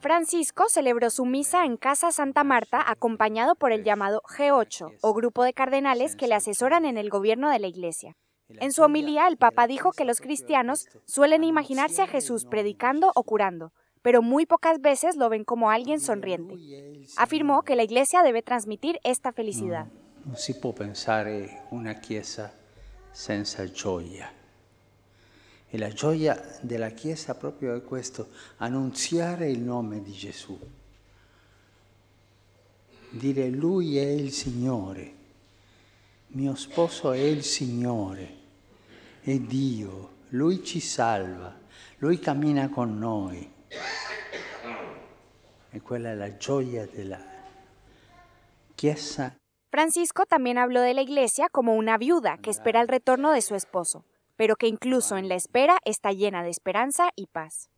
Francisco celebró su misa en Casa Santa Marta acompañado por el llamado G8, o grupo de cardenales que le asesoran en el gobierno de la Iglesia. En su homilía, el Papa dijo que los cristianos suelen imaginarse a Jesús predicando o curando, pero muy pocas veces lo ven como alguien sonriente. Afirmó que la Iglesia debe transmitir esta felicidad. No, pensar en una sin E la gioia della Chiesa proprio è questo, annunziare il nome di Gesù. Dire Lui è il Signore, mio sposo è il Signore, è Dio, Lui ci salva, Lui cammina con noi. E quella è la gioia della Chiesa. Francisco también habló de la iglesia como una viuda que espera el retorno de su esposo. pero que incluso en la espera está llena de esperanza y paz.